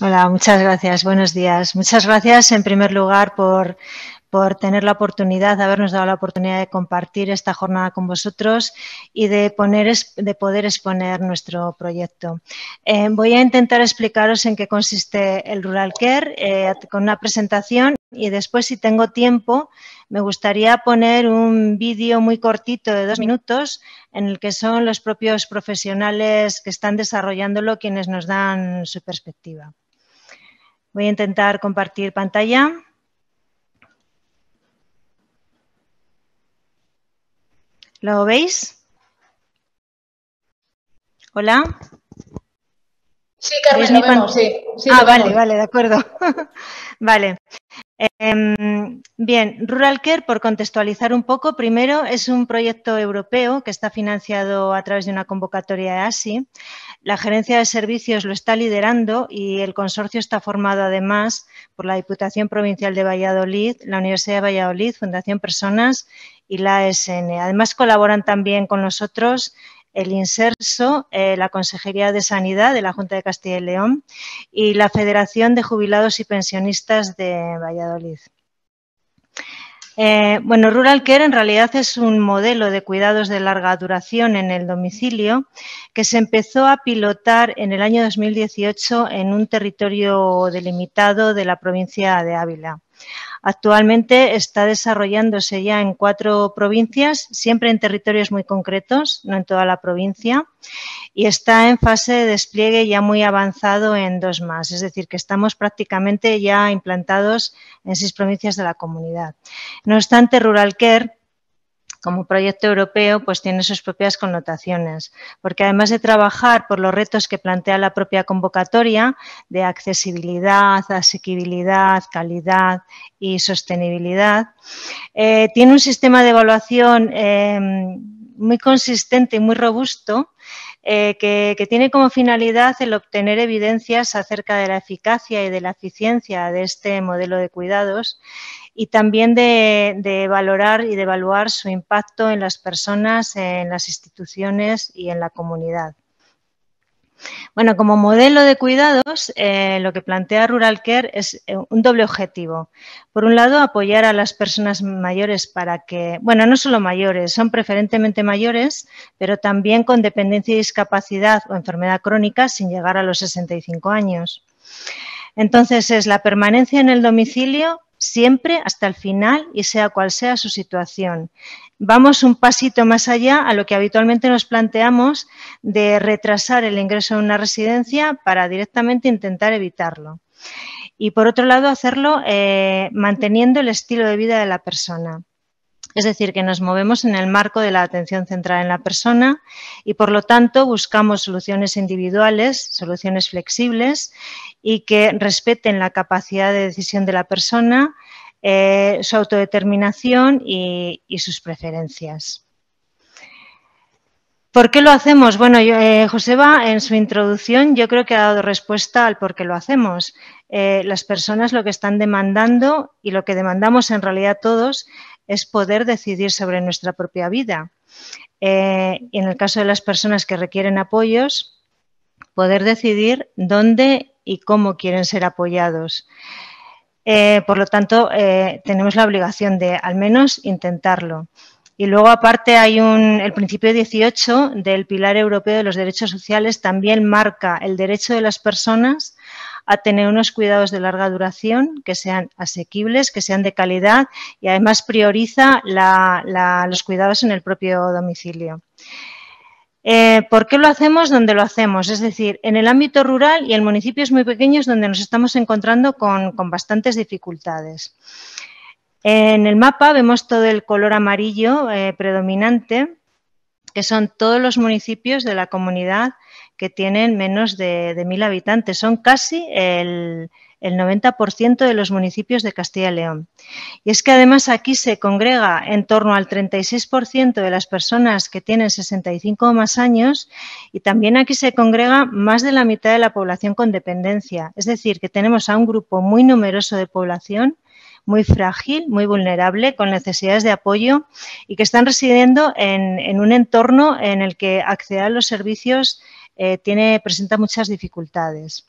Hola, muchas gracias. Buenos días. Muchas gracias en primer lugar por, tener la oportunidad, habernos dado la oportunidad de compartir esta jornada con vosotros y de, poder exponer nuestro proyecto. Eh, voy a intentar explicaros en qué consiste el Rural Care eh, con una presentación y después, si tengo tiempo, me gustaría poner un vídeo muy cortito de dos minutos en el que son los propios profesionales que están desarrollándolo quienes nos dan su perspectiva. Voy a intentar compartir pantalla. ¿Lo veis? Hola. Sí, Carmen, sí, Ah, vale, vale, de acuerdo. vale. Em, bien, Rural Care, por contextualizar un poco, primero es un proyecto europeo que está financiado a través de una convocatoria de ASI. La gerencia de servicios lo está liderando y el consorcio está formado además por la Diputación Provincial de Valladolid, la Universidad de Valladolid, Fundación Personas y la ASN. Además, colaboran también con nosotros el INSERSO, eh, la Consejería de Sanidad de la Junta de Castilla y León y la Federación de Jubilados y Pensionistas de Valladolid. Eh, bueno, Rural Care en realidad es un modelo de cuidados de larga duración en el domicilio que se empezó a pilotar en el año 2018 en un territorio delimitado de la provincia de Ávila. Actualmente está desarrollándose ya en cuatro provincias, siempre en territorios muy concretos, no en toda la provincia, y está en fase de despliegue ya muy avanzado en dos más, es decir, que estamos prácticamente ya implantados en seis provincias de la comunidad. No obstante, Rural Care como proyecto europeo, pues tiene sus propias connotaciones, porque además de trabajar por los retos que plantea la propia convocatoria de accesibilidad, asequibilidad, calidad y sostenibilidad, eh, tiene un sistema de evaluación eh, muy consistente y muy robusto eh, que, tiene como finalidad el obtener evidencias acerca de la eficacia y de la eficiencia de este modelo de cuidados y también de valorar y de evaluar su impacto en las personas, en las instituciones y en la comunidad. Bueno, como modelo de cuidados, eh, lo que plantea Rural Care es eh, un doble objetivo. Por un lado, apoyar a las personas mayores para que, bueno, no solo mayores, son preferentemente mayores, pero también con dependencia y discapacidad o enfermedad crónica sin llegar a los 65 años. Entonces, es la permanencia en el domicilio siempre hasta el final y sea cual sea su situación vamos un pasito más allá a lo que habitualmente nos planteamos de retrasar el ingreso en una residencia para directamente intentar evitarlo. Y por otro lado, hacerlo eh, manteniendo el estilo de vida de la persona. Es decir, que nos movemos en el marco de la atención centrada en la persona y, por lo tanto, buscamos soluciones individuales, soluciones flexibles y que respeten la capacidad de decisión de la persona, eh, su autodeterminación y, sus preferencias. ¿Por qué lo hacemos? Bueno, eh, Joseba, en su introducción yo creo que ha dado respuesta al por qué lo hacemos. Eh, las personas lo que están demandando y lo que demandamos en realidad todos es poder decidir sobre nuestra propia vida. en el caso de las personas que requieren apoyos, poder decidir dónde y cómo quieren ser apoyados. Eh, por lo tanto, eh, tenemos la obligación de al menos intentarlo. Y luego, aparte, hay el principio 18 del Pilar Europeo de los Derechos Sociales también marca el derecho de las personas a tener unos cuidados de larga duración que sean asequibles, que sean de calidad y además prioriza los cuidados en el propio domicilio. Eh, ¿Por qué lo hacemos donde lo hacemos? Es decir, en el ámbito rural y en municipios muy pequeños donde nos estamos encontrando con, bastantes dificultades. En el mapa vemos todo el color amarillo eh, predominante, que son todos los municipios de la comunidad que tienen menos de, de habitantes. Son casi el, el 90% de los municipios de Castilla y León. Y es que además aquí se congrega en torno al 36% de las personas que tienen 65 o más años y también aquí se congrega más de la mitad de la población con dependencia. Es decir, que tenemos a un grupo muy numeroso de población muy frágil, muy vulnerable, con necesidades de apoyo y que están residiendo en, un entorno en el que acceder a los servicios eh, tiene, presenta muchas dificultades.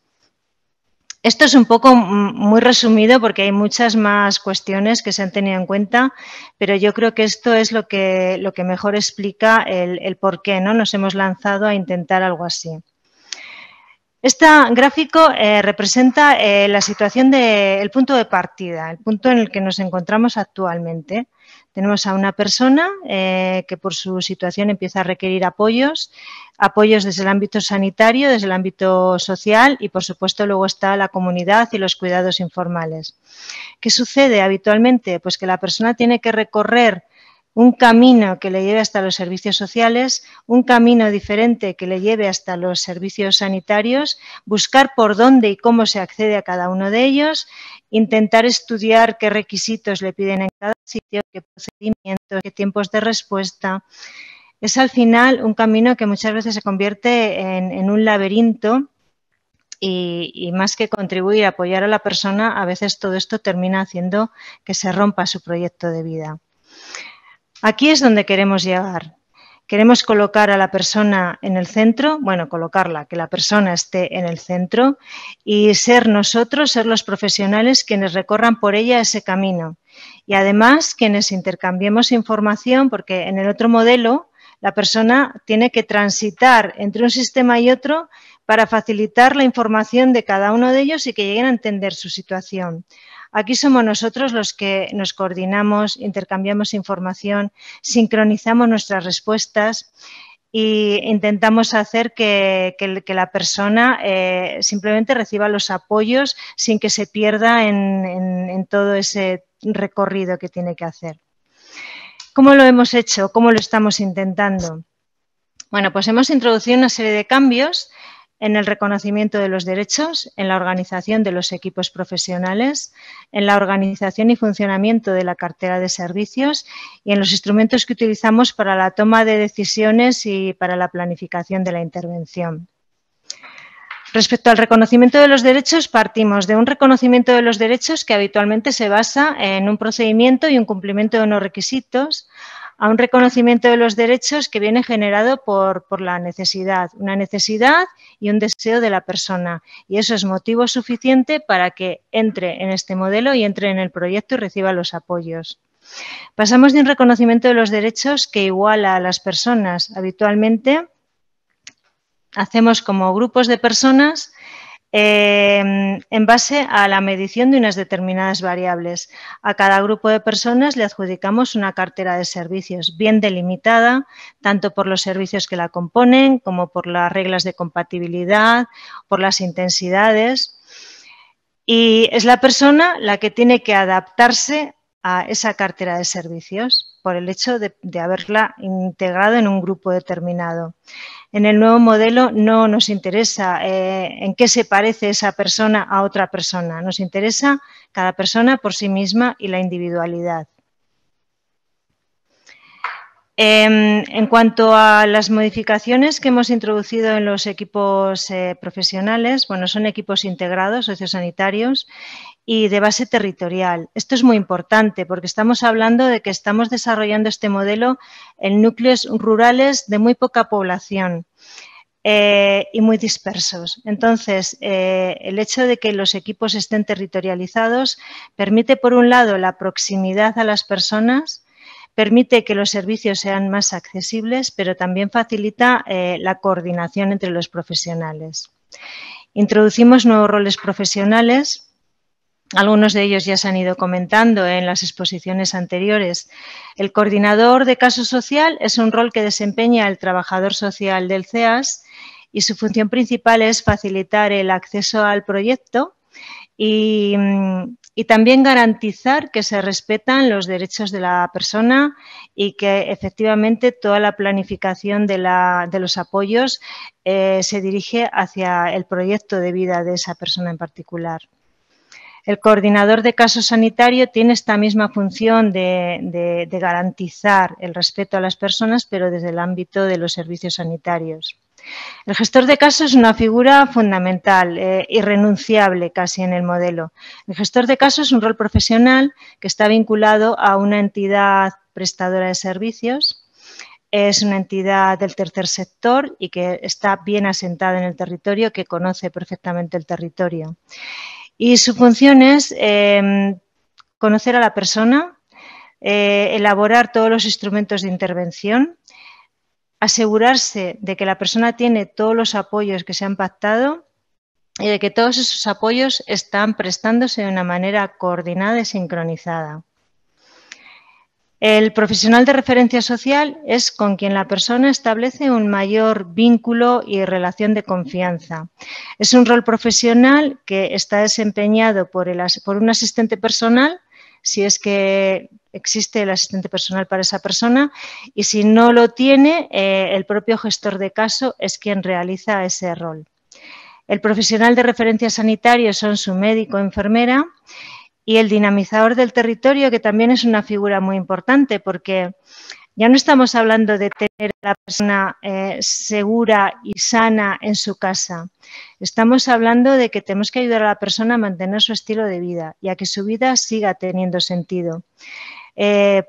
Esto es un poco muy resumido porque hay muchas más cuestiones que se han tenido en cuenta, pero yo creo que esto es lo que, mejor explica el, por qué nos hemos lanzado a intentar algo así. Este gráfico eh, representa eh, la situación del punto de partida, el punto en el que nos encontramos actualmente. Tenemos a una persona eh, que por su situación empieza a requerir apoyos, apoyos desde el ámbito sanitario, desde el ámbito social y, por supuesto, luego está la comunidad y los cuidados informales. ¿Qué sucede habitualmente? Pues que la persona tiene que recorrer un camino que le lleve hasta los servicios sociales, un camino diferente que le lleve hasta los servicios sanitarios, buscar por dónde y cómo se accede a cada uno de ellos, intentar estudiar qué requisitos le piden en cada sitio, qué procedimientos, qué tiempos de respuesta. Es al final un camino que muchas veces se convierte en, un laberinto y, más que contribuir a apoyar a la persona, a veces todo esto termina haciendo que se rompa su proyecto de vida. Aquí es donde queremos llegar. Queremos colocar a la persona en el centro, bueno, colocarla, que la persona esté en el centro y ser nosotros, ser los profesionales quienes recorran por ella ese camino. Y además quienes intercambiemos información, porque en el otro modelo la persona tiene que transitar entre un sistema y otro para facilitar la información de cada uno de ellos y que lleguen a entender su situación. Aquí somos nosotros los que nos coordinamos, intercambiamos información, sincronizamos nuestras respuestas e intentamos hacer que, la persona eh, simplemente reciba los apoyos sin que se pierda en todo ese recorrido que tiene que hacer. ¿Cómo lo hemos hecho? ¿Cómo lo estamos intentando? Bueno, pues hemos introducido una serie de cambios en el reconocimiento de los derechos, en la organización de los equipos profesionales, en la organización y funcionamiento de la cartera de servicios y en los instrumentos que utilizamos para la toma de decisiones y para la planificación de la intervención. Respecto al reconocimiento de los derechos, partimos de un reconocimiento de los derechos que habitualmente se basa en un procedimiento y un cumplimiento de unos requisitos a un reconocimiento de los derechos que viene generado por, la necesidad, una necesidad y un deseo de la persona. Y eso es motivo suficiente para que entre en este modelo y entre en el proyecto y reciba los apoyos. Pasamos de un reconocimiento de los derechos que iguala a las personas. Habitualmente hacemos como grupos de personas Em, en base a la medición de unas determinadas variables. A cada grupo de personas le adjudicamos una cartera de servicios bien delimitada, tanto por los servicios que la componen como por las reglas de compatibilidad, por las intensidades. Y es la persona la que tiene que adaptarse a esa cartera de servicios por el hecho de, haberla integrado en un grupo determinado. En el nuevo modelo no nos interesa eh, en qué se parece esa persona a otra persona, nos interesa cada persona por sí misma y la individualidad. Em, en cuanto a las modificaciones que hemos introducido en los equipos eh, profesionales, bueno, son equipos integrados, sociosanitarios, y de base territorial. Esto es muy importante porque estamos hablando de que estamos desarrollando este modelo en núcleos rurales de muy poca población. Eh, y muy dispersos. Entonces, eh, el hecho de que los equipos estén territorializados permite, por un lado, la proximidad a las personas, permite que los servicios sean más accesibles, pero también facilita eh, la coordinación entre los profesionales. Introducimos nuevos roles profesionales algunos de ellos ya se han ido comentando en las exposiciones anteriores. El coordinador de caso social es un rol que desempeña el trabajador social del CEAS y su función principal es facilitar el acceso al proyecto y, también garantizar que se respetan los derechos de la persona y que efectivamente toda la planificación de, los apoyos eh, se dirige hacia el proyecto de vida de esa persona en particular. El coordinador de caso sanitario tiene esta misma función de, garantizar el respeto a las personas, pero desde el ámbito de los servicios sanitarios. El gestor de casos es una figura fundamental, eh, irrenunciable casi en el modelo. El gestor de casos es un rol profesional que está vinculado a una entidad prestadora de servicios, es una entidad del tercer sector y que está bien asentada en el territorio, que conoce perfectamente el territorio. Y su función es em, conocer a la persona, eh, elaborar todos los instrumentos de intervención, asegurarse de que la persona tiene todos los apoyos que se han pactado y de que todos esos apoyos están prestándose de una manera coordinada y sincronizada. El profesional de referencia social es con quien la persona establece un mayor vínculo y relación de confianza. Es un rol profesional que está desempeñado por, un asistente personal, si es que existe el asistente personal para esa persona, y si no lo tiene, eh, el propio gestor de caso es quien realiza ese rol. El profesional de referencia sanitario son su médico o enfermera y el dinamizador del territorio, que también es una figura muy importante porque ya no estamos hablando de tener a la persona eh, segura y sana en su casa. Estamos hablando de que tenemos que ayudar a la persona a mantener su estilo de vida y a que su vida siga teniendo sentido. Eh,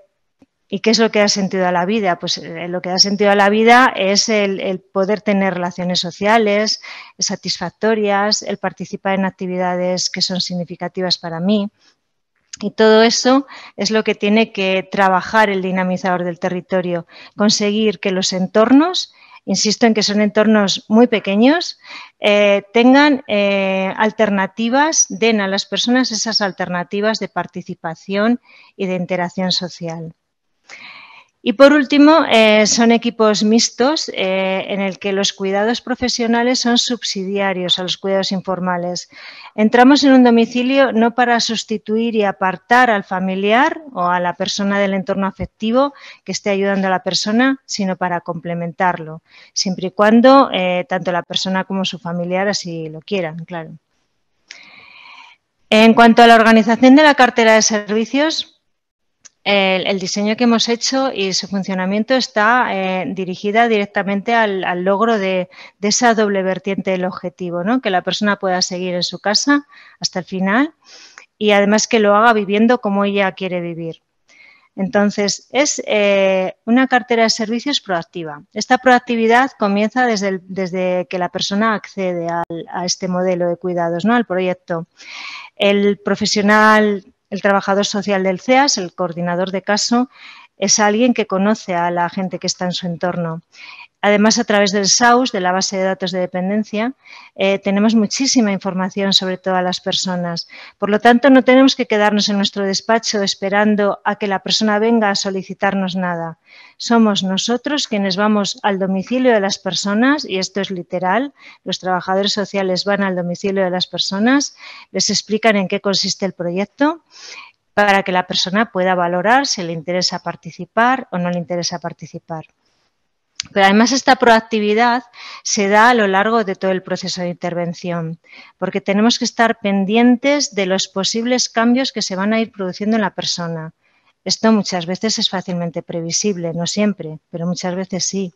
¿Y qué es lo que da sentido a la vida? Pues eh, lo que da sentido a la vida es el, poder tener relaciones sociales eh, satisfactorias, el participar en actividades que son significativas para mí. Y todo eso es lo que tiene que trabajar el dinamizador del territorio, conseguir que los entornos, insisto en que son entornos muy pequeños, eh, tengan alternativas, den a las personas esas alternativas de participación y de interacción social. Y por último, eh, son equipos mixtos eh, en el que los cuidados profesionales son subsidiarios a los cuidados informales. Entramos en un domicilio no para sustituir y apartar al familiar o a la persona del entorno afectivo que esté ayudando a la persona, sino para complementarlo, siempre y cuando eh, tanto la persona como su familiar así lo quieran, claro. En cuanto a la organización de la cartera de servicios, el, diseño que hemos hecho y su funcionamiento está eh, dirigida directamente al, logro de, esa doble vertiente del objetivo, ¿no? que la persona pueda seguir en su casa hasta el final y además que lo haga viviendo como ella quiere vivir. Entonces, es eh, una cartera de servicios proactiva. Esta proactividad comienza desde, desde que la persona accede a este modelo de cuidados, ¿no? al proyecto. El profesional el trabajador social del CEAS, el coordinador de caso, es alguien que conoce a la gente que está en su entorno. Además, a través del SAUS, de la base de datos de dependencia, eh, tenemos muchísima información sobre todas las personas. Por lo tanto, no tenemos que quedarnos en nuestro despacho esperando a que la persona venga a solicitarnos nada. Somos nosotros quienes vamos al domicilio de las personas, y esto es literal, los trabajadores sociales van al domicilio de las personas, les explican en qué consiste el proyecto para que la persona pueda valorar si le interesa participar o no le interesa participar. Pero además esta proactividad se da a lo largo de todo el proceso de intervención, porque tenemos que estar pendientes de los posibles cambios que se van a ir produciendo en la persona. Esto muchas veces es fácilmente previsible, no siempre, pero muchas veces sí.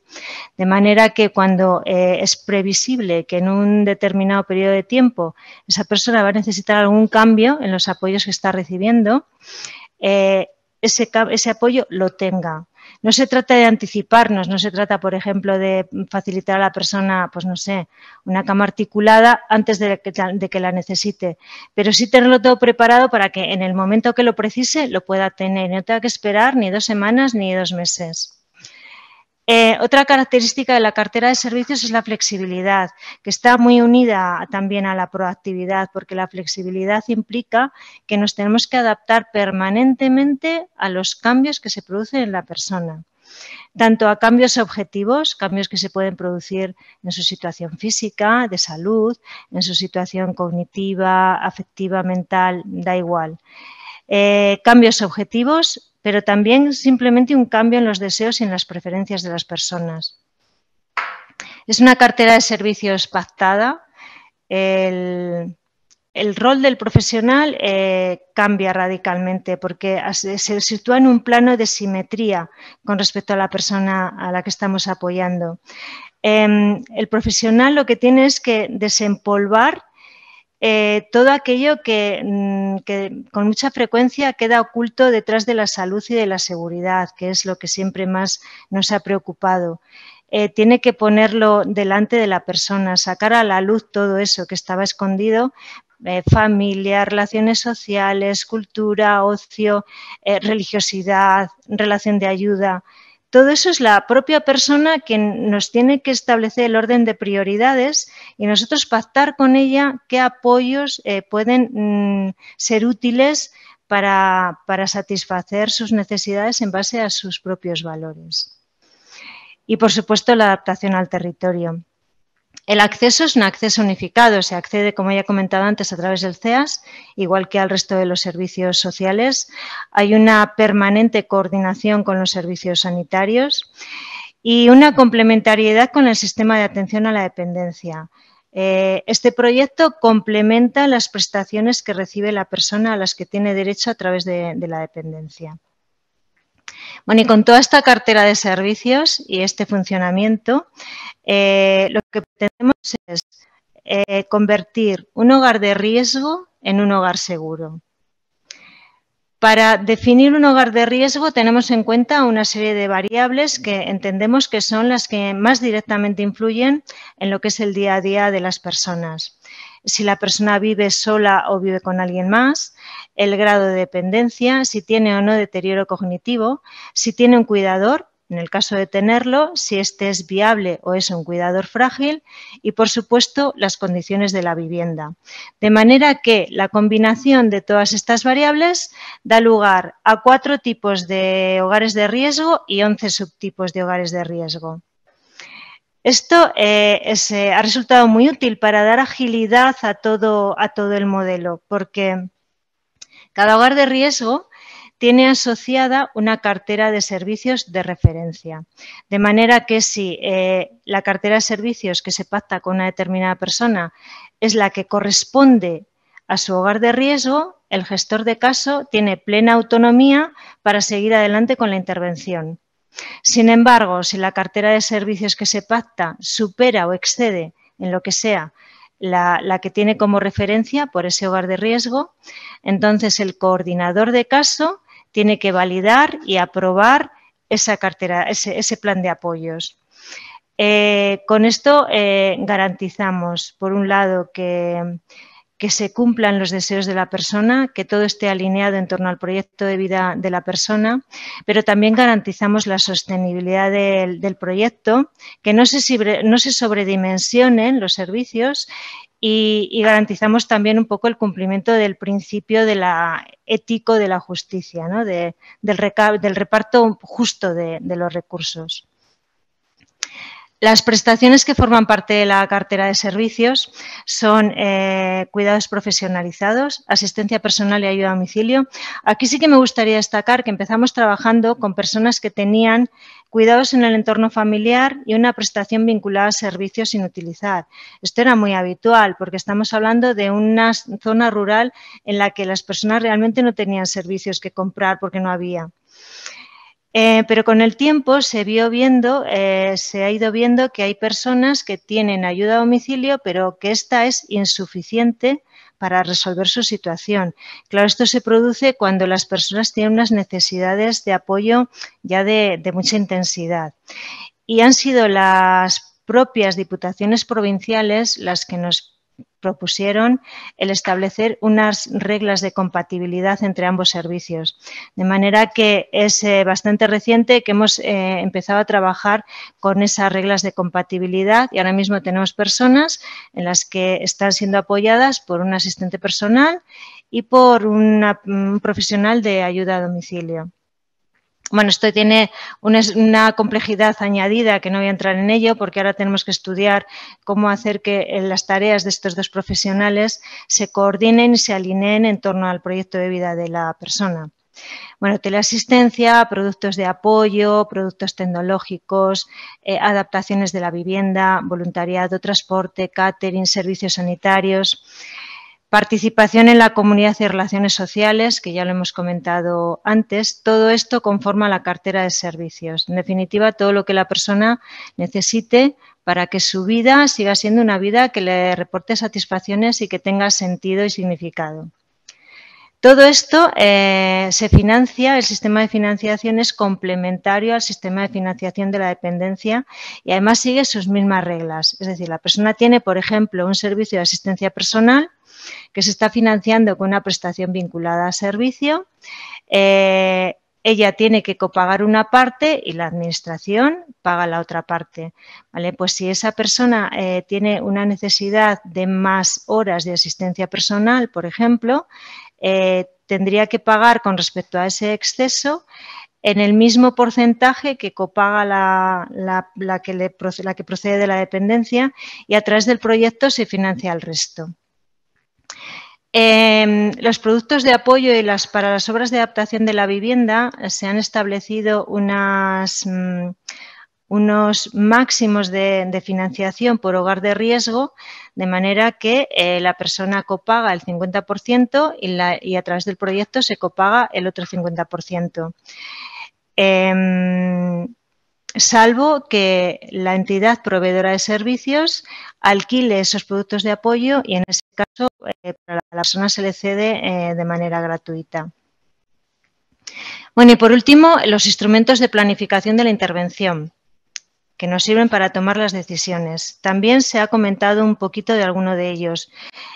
De manera que cuando eh, es previsible que en un determinado periodo de tiempo esa persona va a necesitar algún cambio en los apoyos que está recibiendo, eh, ese, ese apoyo lo tenga. No se trata de anticiparnos, no se trata, por ejemplo, de facilitar a la persona, pues no sé, una cama articulada antes de que, de que, la necesite, pero sí tenerlo todo preparado para que en el momento que lo precise lo pueda tener, no tenga que esperar ni dos semanas ni dos meses. Eh, otra característica de la cartera de servicios es la flexibilidad, que está muy unida también a la proactividad, porque la flexibilidad implica que nos tenemos que adaptar permanentemente a los cambios que se producen en la persona tanto a cambios objetivos, cambios que se pueden producir en su situación física, de salud, en su situación cognitiva, afectiva, mental, da igual. Eh, cambios objetivos pero también simplemente un cambio en los deseos y en las preferencias de las personas. Es una cartera de servicios pactada. El, rol del profesional eh, cambia radicalmente porque se sitúa en un plano de simetría con respecto a la persona a la que estamos apoyando. Em, el profesional lo que tiene es que desempolvar eh, todo aquello mm, que, con mucha frecuencia queda oculto detrás de la salud y de la seguridad, que es lo que siempre más nos ha preocupado. Eh, tiene que ponerlo delante de la persona, sacar a la luz todo eso que estaba escondido eh, familia, relaciones sociales, cultura, ocio, religiosidad, relación de ayuda. Todo eso es la propia persona que nos tiene que establecer el orden de prioridades y nosotros pactar con ella qué apoyos eh, pueden mm, ser útiles para satisfacer sus necesidades en base a sus propios valores. Y por supuesto la adaptación al territorio. El acceso es un acceso unificado, se accede, como ya he comentado antes, a través del CEAS, igual que al resto de los servicios sociales. Hay una permanente coordinación con los servicios sanitarios y una complementariedad con el sistema de atención a la dependencia. Eh, este proyecto complementa las prestaciones que recibe la persona a las que tiene derecho a través de, de la dependencia. Bueno, y con toda esta cartera de servicios y este funcionamiento, eh, lo que pretendemos es eh, convertir un hogar de riesgo en un hogar seguro. Para definir un hogar de riesgo tenemos en cuenta una serie de variables que entendemos que son las que más directamente influyen en lo que es el día a día de las personas. Si la persona vive sola o vive con alguien más, el grado de dependencia, si tiene o no deterioro cognitivo, si tiene un cuidador en el caso de tenerlo, si este es viable o es un cuidador frágil y, por supuesto, las condiciones de la vivienda. De manera que la combinación de todas estas variables da lugar a cuatro tipos de hogares de riesgo y once subtipos de hogares de riesgo. Esto eh, eh, ha resultado muy útil para dar agilidad a todo el modelo, porque cada hogar de riesgo tiene asociada una cartera de servicios de referencia. De manera que si eh, la cartera de servicios que se pacta con una determinada persona es la que corresponde a su hogar de riesgo, el gestor de caso tiene plena autonomía para seguir adelante con la intervención. Sin embargo, si la cartera de servicios que se pacta supera o excede en lo que sea la, que tiene como referencia por ese hogar de riesgo. Entonces, el coordinador de caso tiene que validar y aprobar esa cartera, ese, plan de apoyos. Eh, con esto eh, garantizamos, por un lado, que, se cumplan los deseos de la persona, que todo esté alineado en torno al proyecto de vida de la persona, pero también garantizamos la sostenibilidad del, proyecto, que no se sobredimensionen los servicios y, garantizamos también un poco el cumplimiento del principio de ético de la justicia, del, reparto justo de, los recursos. Las prestaciones que forman parte de la cartera de servicios son eh, cuidados profesionalizados, asistencia personal y ayuda a domicilio. Aquí sí que me gustaría destacar que empezamos trabajando con personas que tenían cuidados en el entorno familiar y una prestación vinculada a servicios sin utilizar. Esto era muy habitual porque estamos hablando de una zona rural en la que las personas realmente no tenían servicios que comprar porque no había. Eh, pero con el tiempo se vio viendo, eh, se ha ido viendo que hay personas que tienen ayuda a domicilio, pero que esta es insuficiente para resolver su situación. Claro, esto se produce cuando las personas tienen unas necesidades de apoyo ya de, mucha intensidad. Y han sido las propias diputaciones provinciales las que nos propusieron el establecer unas reglas de compatibilidad entre ambos servicios. De manera que es eh, bastante reciente que hemos eh, empezado a trabajar con esas reglas de compatibilidad y ahora mismo tenemos personas en las que están siendo apoyadas por un asistente personal y por un profesional de ayuda a domicilio. Bueno, esto tiene una, complejidad añadida que no voy a entrar en ello porque ahora tenemos que estudiar cómo hacer que eh, las tareas de estos dos profesionales se coordinen y se alineen en torno al proyecto de vida de la persona. Bueno, teleasistencia, productos de apoyo, productos tecnológicos, eh, adaptaciones de la vivienda, voluntariado, transporte, catering, servicios sanitarios. Participación en la comunidad y relaciones sociales, que ya lo hemos comentado antes, todo esto conforma la cartera de servicios. En definitiva, todo lo que la persona necesite para que su vida siga siendo una vida que le reporte satisfacciones y que tenga sentido y significado. Todo esto eh, se financia, el sistema de financiación es complementario al sistema de financiación de la dependencia y además sigue sus mismas reglas. Es decir, la persona tiene, por ejemplo, un servicio de asistencia personal que se está financiando con una prestación vinculada a servicio. Eh, ella tiene que copagar una parte y la administración paga la otra parte. ¿vale? Pues si esa persona eh, tiene una necesidad de más horas de asistencia personal, por ejemplo, eh, tendría que pagar con respecto a ese exceso en el mismo porcentaje que copaga la, que, la que procede de la dependencia y a través del proyecto se financia el resto. Em, los productos de apoyo y las, para las obras de adaptación de la vivienda eh, se han establecido unas, mm, unos máximos de, financiación por hogar de riesgo, de manera que eh, la persona copaga el 50% y, a través del proyecto se copaga el otro 50% salvo que la entidad proveedora de servicios alquile esos productos de apoyo y en ese caso eh, a la persona se le cede eh, de manera gratuita. Bueno, y por último, los instrumentos de planificación de la intervención que nos sirven para tomar las decisiones. También se ha comentado un poquito de alguno de ellos.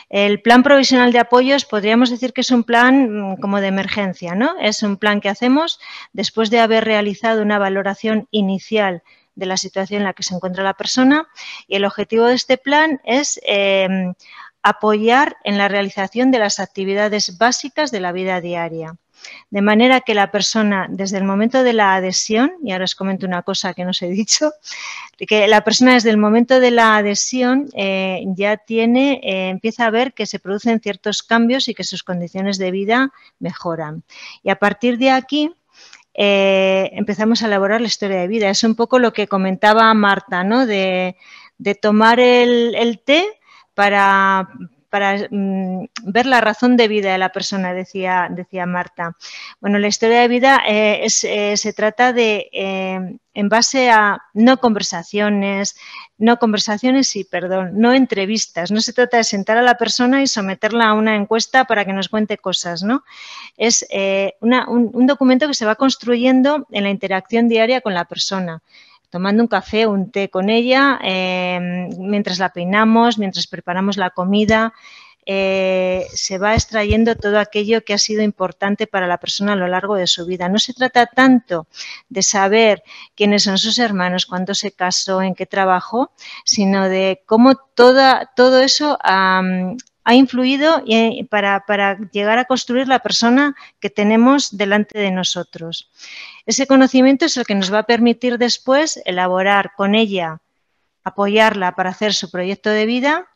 El plan provisional de apoyos podríamos decir que es un plan mm, como de emergencia, ¿no? Es un plan que hacemos después de haber realizado una valoración inicial de la situación en la que se encuentra la persona y el objetivo de este plan es em, apoyar en la realización de las actividades básicas de la vida diaria. De manera que la persona, desde el momento de la adhesión, y ahora os comento una cosa que no os he dicho, que la persona desde el momento de la adhesión eh, ya tiene, eh, empieza a ver que se producen ciertos cambios y que sus condiciones de vida mejoran. Y a partir de aquí, eh, empezamos a elaborar la historia de vida. Es un poco lo que comentaba Marta, De, tomar el té para, para mm, ver la razón de vida de la persona, decía, decía Marta. Bueno, la historia de vida eh, eh, se trata de, eh, en base a no conversaciones, no conversaciones y perdón, no entrevistas. No se trata de sentar a la persona y someterla a una encuesta para que nos cuente cosas, ¿no? Es un documento que se va construyendo en la interacción diaria con la persona tomando un café un té con ella, em, mientras la peinamos, mientras preparamos la comida, eh, se va extrayendo todo aquello que ha sido importante para la persona a lo largo de su vida. No se trata tanto de saber quiénes son sus hermanos, cuándo se casó, en qué trabajó, sino de cómo todo eso ha influido eh, para, llegar a construir la persona que tenemos delante de nosotros. Ese conocimiento es el que nos va a permitir después elaborar con ella, apoyarla para hacer su proyecto de vida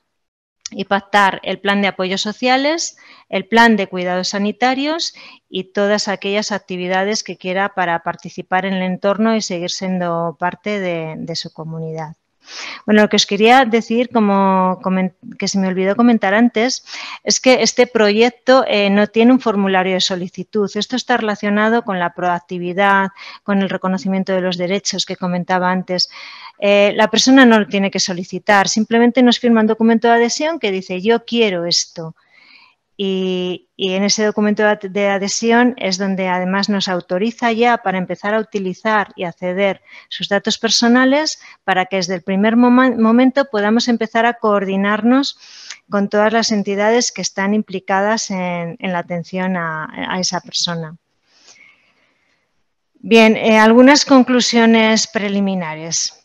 y pactar el plan de apoyos sociales, el plan de cuidados sanitarios y todas aquellas actividades que quiera para participar en el entorno y seguir siendo parte de su comunidad. Bueno, lo que os quería decir, como que se me olvidó comentar antes, es que este proyecto eh, no tiene un formulario de solicitud. Esto está relacionado con la proactividad, con el reconocimiento de los derechos que comentaba antes. Eh, la persona no lo tiene que solicitar, simplemente nos firma un documento de adhesión que dice yo quiero esto. Y, en ese documento de adhesión es donde además nos autoriza ya para empezar a utilizar y acceder sus datos personales para que desde el primer momento podamos empezar a coordinarnos con todas las entidades que están implicadas en, la atención a, esa persona. Bien, eh, algunas conclusiones preliminares.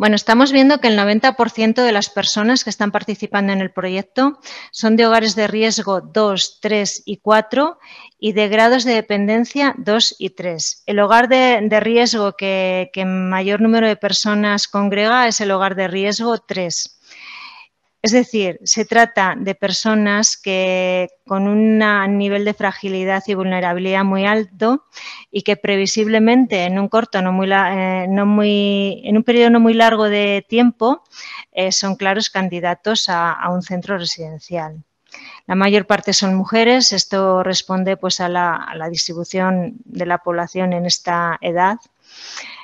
Bueno, estamos viendo que el 90% de las personas que están participando en el proyecto son de hogares de riesgo 2, 3 y 4 y de grados de dependencia 2 y 3. El hogar de, riesgo que mayor número de personas congrega es el hogar de riesgo 3. Es decir, se trata de personas que con un nivel de fragilidad y vulnerabilidad muy alto y que previsiblemente en un corto, no muy, eh, en un periodo no muy largo de tiempo, eh, son claros candidatos a, un centro residencial. La mayor parte son mujeres, esto responde pues, a la distribución de la población en esta edad.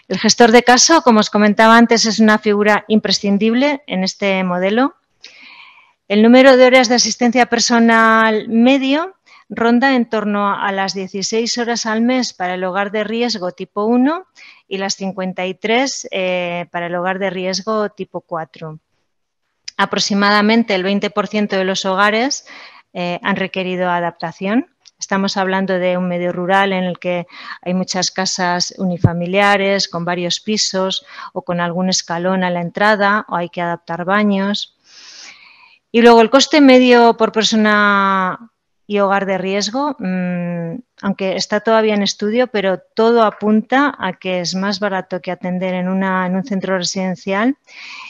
El gestor de caso, como os comentaba antes, es una figura imprescindible en este modelo el número de horas de asistencia personal medio ronda en torno a las 16 horas al mes para el hogar de riesgo tipo 1 y las 53 eh, para el hogar de riesgo tipo 4. Aproximadamente el 20% de los hogares eh, han requerido adaptación. Estamos hablando de un medio rural en el que hay muchas casas unifamiliares con varios pisos o con algún escalón a la entrada o hay que adaptar baños. Y luego el coste medio por persona y hogar de riesgo, mm, aunque está todavía en estudio, pero todo apunta a que es más barato que atender en, en un centro residencial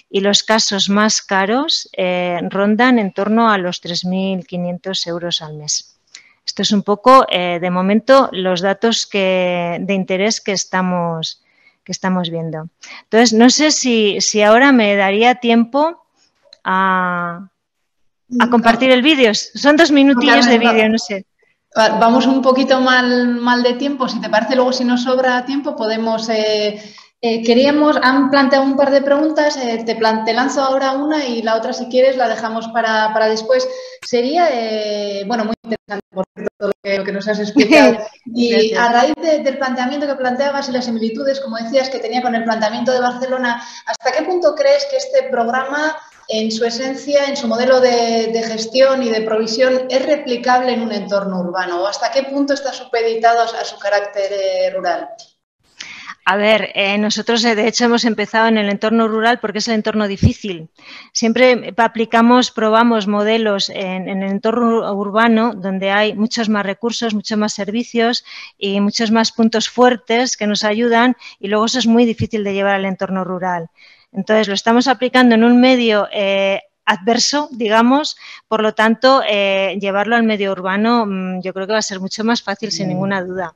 y los casos más caros eh, rondan en torno a los 3.500 euros al mes. Esto es un poco, eh, de momento, los datos de interés que estamos, que estamos viendo. Entonces, no sé si ahora me daría tiempo a, a compartir el vídeo. Son dos minutillos de vídeo, no sé. Vamos un poquito mal, mal de tiempo. Si te parece, luego si nos sobra tiempo podemos... Eh, eh, queríamos, han planteado un par de preguntas, eh, te, lanzo ahora una y la otra si quieres la dejamos para, para después. Sería, bueno, muy interesante por todo lo que, nos has explicado. Y a raíz del planteamiento que planteabas y las similitudes, como decías, que tenía con el planteamiento de Barcelona, ¿hasta qué punto crees que este programa en su esencia, en su modelo de, gestión y de provisión, es replicable en un entorno urbano? ¿O hasta qué punto está supeditado a su carácter eh, rural? A ver, eh, nosotros eh, de hecho hemos empezado en el entorno rural porque es el entorno difícil. Siempre aplicamos, probamos modelos en, el entorno urbano donde hay muchos más recursos, muchos más servicios y muchos más puntos fuertes que nos ayudan y luego eso es muy difícil de llevar al entorno rural. Entonces, lo estamos aplicando en un medio eh, adverso, digamos, por lo tanto, eh, llevarlo al medio urbano mm, yo creo que va a ser mucho más fácil, sin mm. ninguna duda.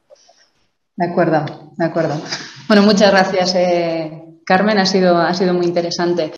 De acuerdo, de acuerdo. Bueno, muchas gracias, eh, Carmen, ha sido, ha sido muy interesante.